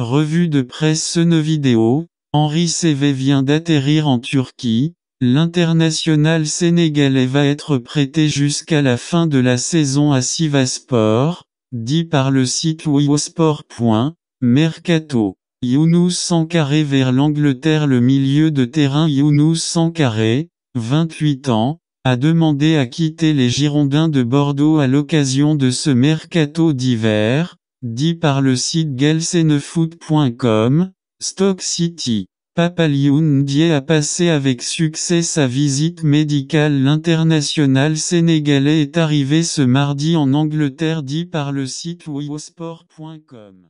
Revue de presse Vidéo, Henri Cévé vient d'atterrir en Turquie, l'international sénégalais va être prêté jusqu'à la fin de la saison à Sivasport, dit par le site wiosport.mercato. Younous Sankaré vers l'Angleterre Le milieu de terrain Younous Sankaré, 28 ans, a demandé à quitter les Girondins de Bordeaux à l'occasion de ce mercato d'hiver, dit par le site gelsenefoot.com, Stock City. Papalioundie a passé avec succès sa visite médicale. L'international sénégalais est arrivé ce mardi en Angleterre dit par le site wiosport.com.